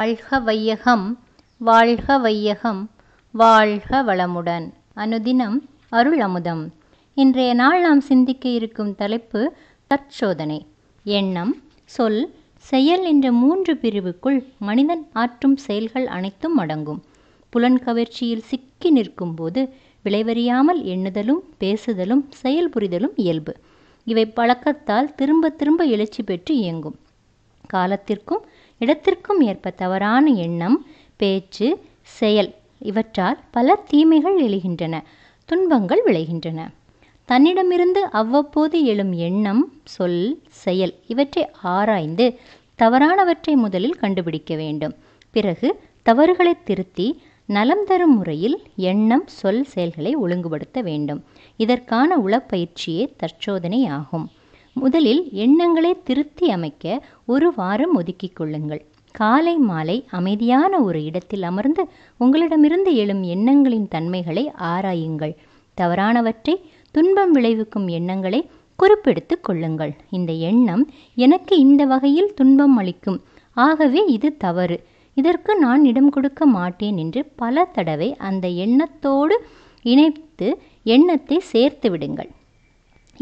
வாழ்க வையகம் வாழ்க வையகம் வாழ்க வளமுடன் அனுதினம் அருள் அமுதம் இன்றைய நாள் நாம் சிந்திக்க இருக்கும் தலைப்பு தற்சோதனை எண்ணம் சொல் செயல் என்ற மூன்று பிரிவுக்குள் மனிதன் ஆற்றும் செயல்கள் அனைத்தும் அடங்கும் புலன் கவர்ச்சியில் சிக்கி நிற்கும்போது விளைவறியாமல் எண்ணுதலும் பேசுதலும் செயல் புரிதலும் இயல்பு இவை பழக்கத்தால் திரும்ப திரும்ப எழுச்சி பெற்று இயங்கும் காலத்திற்கும் இடத்திற்கும் ஏற்ப தவறான எண்ணம் பேச்சு செயல் இவற்றால் பல தீமைகள் எழுகின்றன துன்பங்கள் விளைகின்றன தன்னிடமிருந்து அவ்வப்போது எழும் எண்ணம் சொல் செயல் இவற்றை ஆராய்ந்து தவறானவற்றை முதலில் கண்டுபிடிக்க வேண்டும் பிறகு தவறுகளை திருத்தி நலம் தரும் முறையில் எண்ணம் சொல் செயல்களை ஒழுங்குபடுத்த வேண்டும் இதற்கான உளப்பயிற்சியே தற்சோதனை ஆகும் முதலில் எண்ணங்களை திருத்தி அமைக்க ஒரு வாரம் ஒதுக்கிக் கொள்ளுங்கள் காலை மாலை அமைதியான ஒரு இடத்தில் அமர்ந்து உங்களிடமிருந்து எழும் எண்ணங்களின் தன்மைகளை ஆராயுங்கள் தவறானவற்றை துன்பம் விளைவிக்கும் எண்ணங்களை குறிப்பெடுத்து கொள்ளுங்கள் இந்த எண்ணம் எனக்கு இந்த வகையில் துன்பம் அளிக்கும் ஆகவே இது தவறு இதற்கு நான் இடம் கொடுக்க மாட்டேன் என்று பல தடவை அந்த எண்ணத்தோடு இணைத்து எண்ணத்தை சேர்த்து விடுங்கள்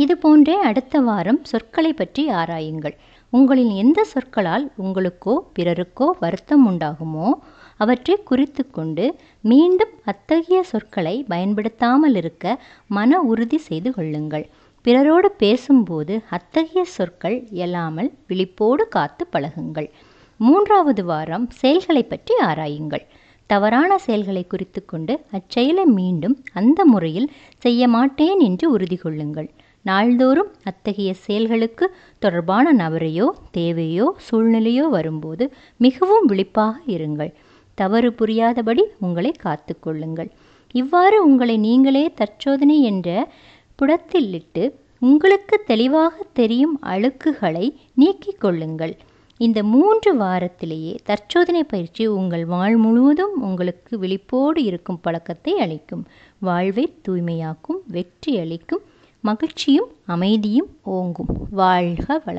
இது போன்றே அடுத்த வாரம் சொற்களை பற்றி ஆராயுங்கள் உங்களின் எந்த சொற்களால் உங்களுக்கோ பிறருக்கோ வருத்தம் உண்டாகுமோ அவற்றை குறித்து கொண்டு மீண்டும் அத்தகைய சொற்களை பயன்படுத்தாமல் இருக்க மன உறுதி செய்து கொள்ளுங்கள் பிறரோடு பேசும்போது அத்தகைய சொற்கள் இயலாமல் விழிப்போடு காத்து பழகுங்கள் மூன்றாவது வாரம் செயல்களை பற்றி ஆராயுங்கள் தவறான செயல்களை குறித்து கொண்டு அச்செயலை மீண்டும் அந்த முறையில் செய்ய மாட்டேன் என்று உறுதி கொள்ளுங்கள் நாள்தோறும் அத்தகைய செயல்களுக்கு தொடர்பான நபரையோ தேவையோ சூழ்நிலையோ வரும்போது மிகவும் விழிப்பாக இருங்கள் தவறு புரியாதபடி உங்களை காத்து கொள்ளுங்கள் இவ்வாறு உங்களை நீங்களே தற்சோதனை என்ற புடத்திலிட்டு உங்களுக்கு தெளிவாக தெரியும் அழுக்குகளை நீக்கிக் கொள்ளுங்கள் இந்த மூன்று வாரத்திலேயே தற்சோதனை பயிற்சி உங்கள் வாழ் முழுவதும் உங்களுக்கு விழிப்போடு இருக்கும் பழக்கத்தை அளிக்கும் வாழ்வை தூய்மையாக்கும் வெற்றி அளிக்கும் மகிழ்ச்சியும் அமைதியும் ஓங்கும் வாழ்க வளம்